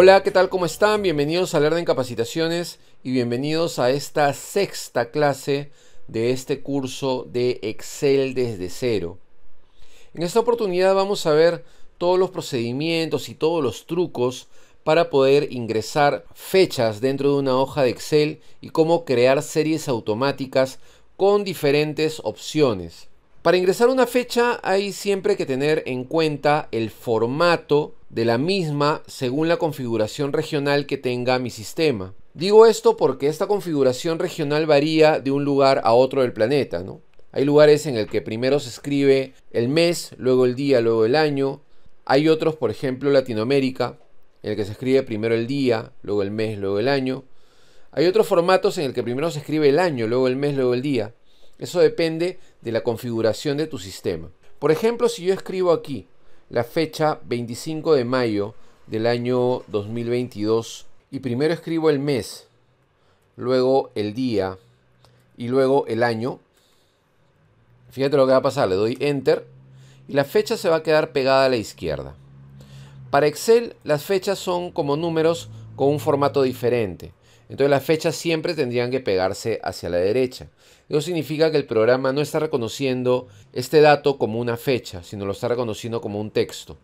Hola, ¿qué tal? ¿Cómo están? Bienvenidos a Lerda en Capacitaciones y bienvenidos a esta sexta clase de este curso de Excel desde cero. En esta oportunidad vamos a ver todos los procedimientos y todos los trucos para poder ingresar fechas dentro de una hoja de Excel y cómo crear series automáticas con diferentes opciones. Para ingresar una fecha hay siempre que tener en cuenta el formato de la misma según la configuración regional que tenga mi sistema. Digo esto porque esta configuración regional varía de un lugar a otro del planeta, Hay lugares en el que primero se escribe el mes, luego el día, luego el año. Hay otros, por ejemplo, Latinoamérica, en el que se escribe primero el día, luego el mes, luego el año. Hay otros formatos en el que primero se escribe el año, luego el mes, luego el día. Eso depende de la configuración de tu sistema. Por ejemplo, si yo escribo aquí la fecha 25 de mayo del año 2022 y primero escribo el mes, luego el día y luego el año. Fíjate lo que va a pasar, le doy enter y la fecha se va a quedar pegada a la izquierda. Para Excel las fechas son como números con un formato diferente. Entonces las fechas siempre tendrían que pegarse hacia la derecha. Eso significa que el programa no está reconociendo este dato como una fecha, sino lo está reconociendo como un texto.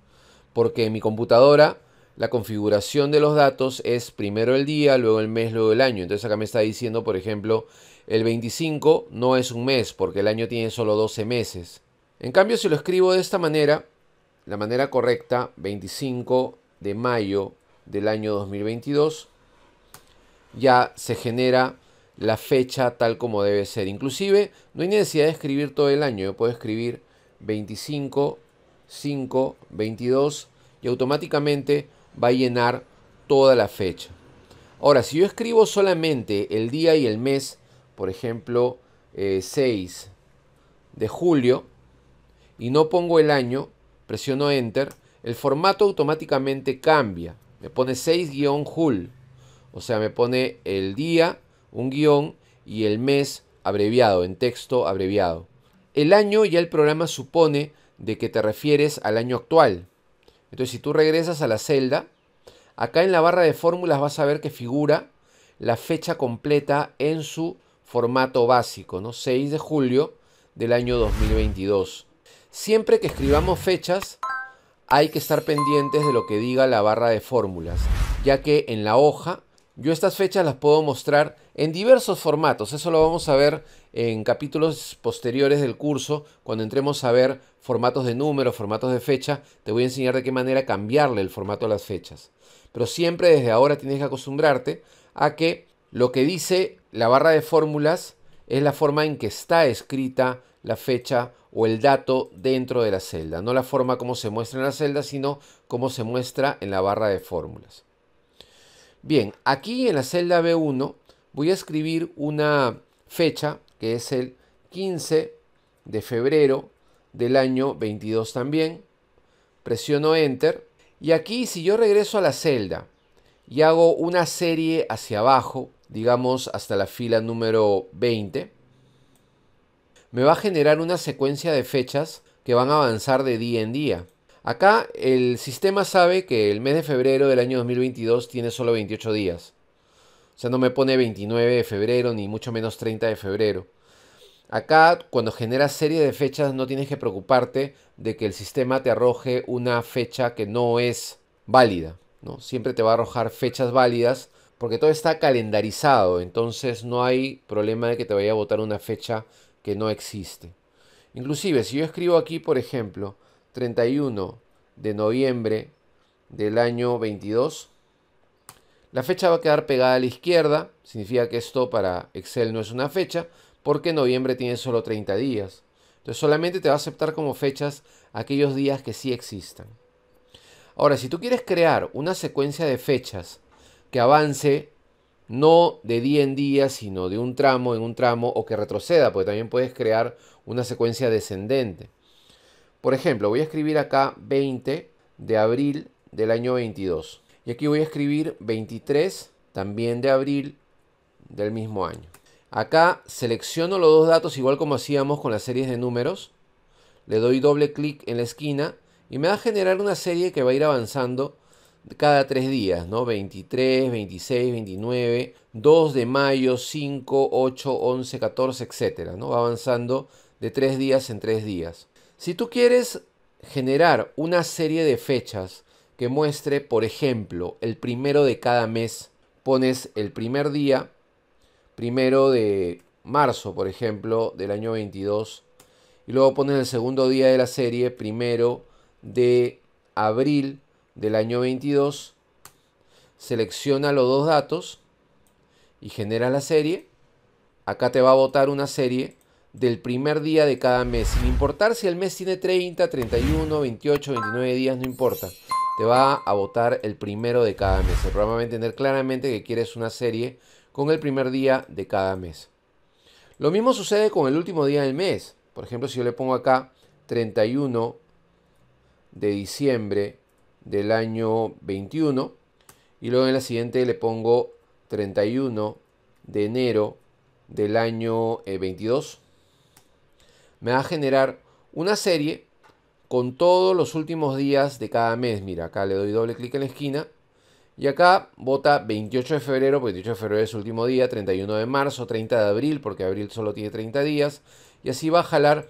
Porque en mi computadora la configuración de los datos es primero el día, luego el mes, luego el año. Entonces acá me está diciendo, por ejemplo, el 25 no es un mes porque el año tiene solo 12 meses. En cambio, si lo escribo de esta manera, la manera correcta, 25 de mayo del año 2022, ya se genera la fecha tal como debe ser. Inclusive no hay necesidad de escribir todo el año. Yo puedo escribir 25, 5, 22 y automáticamente va a llenar toda la fecha. Ahora, si yo escribo solamente el día y el mes, por ejemplo, 6 eh, de julio, y no pongo el año, presiono Enter, el formato automáticamente cambia. Me pone 6-Jul. O sea, me pone el día, un guión y el mes abreviado, en texto abreviado. El año ya el programa supone de que te refieres al año actual. Entonces, si tú regresas a la celda, acá en la barra de fórmulas vas a ver que figura la fecha completa en su formato básico, ¿no? 6 de julio del año 2022. Siempre que escribamos fechas, hay que estar pendientes de lo que diga la barra de fórmulas, ya que en la hoja yo estas fechas las puedo mostrar en diversos formatos, eso lo vamos a ver en capítulos posteriores del curso, cuando entremos a ver formatos de números, formatos de fecha, te voy a enseñar de qué manera cambiarle el formato a las fechas. Pero siempre desde ahora tienes que acostumbrarte a que lo que dice la barra de fórmulas es la forma en que está escrita la fecha o el dato dentro de la celda, no la forma como se muestra en la celda, sino cómo se muestra en la barra de fórmulas. Bien, aquí en la celda B1 voy a escribir una fecha que es el 15 de febrero del año 22 también. Presiono Enter. Y aquí si yo regreso a la celda y hago una serie hacia abajo, digamos hasta la fila número 20, me va a generar una secuencia de fechas que van a avanzar de día en día. Acá el sistema sabe que el mes de febrero del año 2022 tiene solo 28 días. O sea, no me pone 29 de febrero ni mucho menos 30 de febrero. Acá, cuando generas serie de fechas, no tienes que preocuparte de que el sistema te arroje una fecha que no es válida. ¿no? Siempre te va a arrojar fechas válidas porque todo está calendarizado. Entonces no hay problema de que te vaya a votar una fecha que no existe. Inclusive, si yo escribo aquí, por ejemplo, 31 de noviembre del año 22. La fecha va a quedar pegada a la izquierda, significa que esto para Excel no es una fecha, porque noviembre tiene solo 30 días. Entonces solamente te va a aceptar como fechas aquellos días que sí existan. Ahora, si tú quieres crear una secuencia de fechas que avance no de día en día, sino de un tramo en un tramo o que retroceda, porque también puedes crear una secuencia descendente. Por ejemplo, voy a escribir acá 20 de abril del año 22. Y aquí voy a escribir 23 también de abril del mismo año. Acá selecciono los dos datos igual como hacíamos con las series de números. Le doy doble clic en la esquina y me va a generar una serie que va a ir avanzando cada tres días, ¿no? 23, 26, 29, 2 de mayo, 5, 8, 11, 14, etc. ¿no? Va avanzando de tres días en tres días. Si tú quieres generar una serie de fechas que muestre, por ejemplo, el primero de cada mes, pones el primer día, primero de marzo, por ejemplo, del año 22, y luego pones el segundo día de la serie, primero de abril del año 22, selecciona los dos datos y genera la serie. Acá te va a botar una serie del primer día de cada mes. Sin importar si el mes tiene 30, 31, 28, 29 días, no importa. Te va a votar el primero de cada mes. El programa va a entender claramente que quieres una serie con el primer día de cada mes. Lo mismo sucede con el último día del mes. Por ejemplo, si yo le pongo acá 31 de diciembre del año 21 y luego en la siguiente le pongo 31 de enero del año 22 eh, me va a generar una serie con todos los últimos días de cada mes. Mira, acá le doy doble clic en la esquina. Y acá bota 28 de febrero, 28 de febrero es su último día, 31 de marzo, 30 de abril, porque abril solo tiene 30 días. Y así va a jalar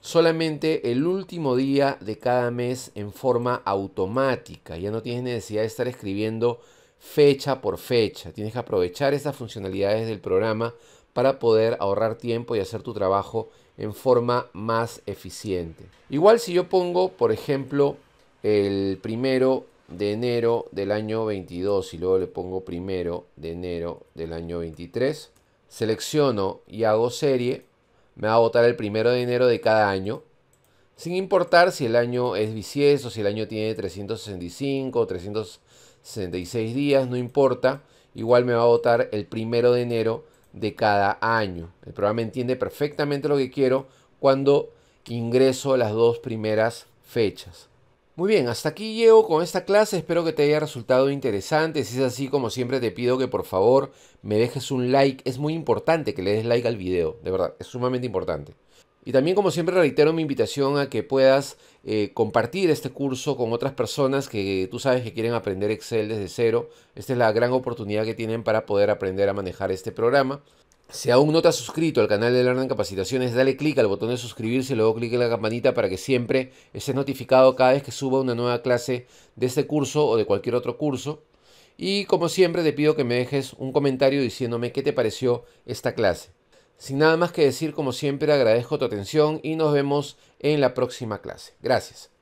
solamente el último día de cada mes en forma automática. Ya no tienes necesidad de estar escribiendo fecha por fecha. Tienes que aprovechar estas funcionalidades del programa para poder ahorrar tiempo y hacer tu trabajo en forma más eficiente. Igual si yo pongo, por ejemplo, el primero de enero del año 22 y luego le pongo primero de enero del año 23, selecciono y hago serie, me va a votar el primero de enero de cada año, sin importar si el año es bisiesto, si el año tiene 365 o 366 días, no importa, igual me va a votar el primero de enero de cada año. El programa entiende perfectamente lo que quiero cuando ingreso las dos primeras fechas. Muy bien, hasta aquí llego con esta clase, espero que te haya resultado interesante, si es así como siempre te pido que por favor me dejes un like, es muy importante que le des like al video, de verdad, es sumamente importante. Y también, como siempre, reitero mi invitación a que puedas eh, compartir este curso con otras personas que tú sabes que quieren aprender Excel desde cero. Esta es la gran oportunidad que tienen para poder aprender a manejar este programa. Si aún no te has suscrito al canal de Learning Capacitaciones, dale clic al botón de suscribirse y luego clic en la campanita para que siempre estés notificado cada vez que suba una nueva clase de este curso o de cualquier otro curso. Y como siempre te pido que me dejes un comentario diciéndome qué te pareció esta clase. Sin nada más que decir, como siempre, agradezco tu atención y nos vemos en la próxima clase. Gracias.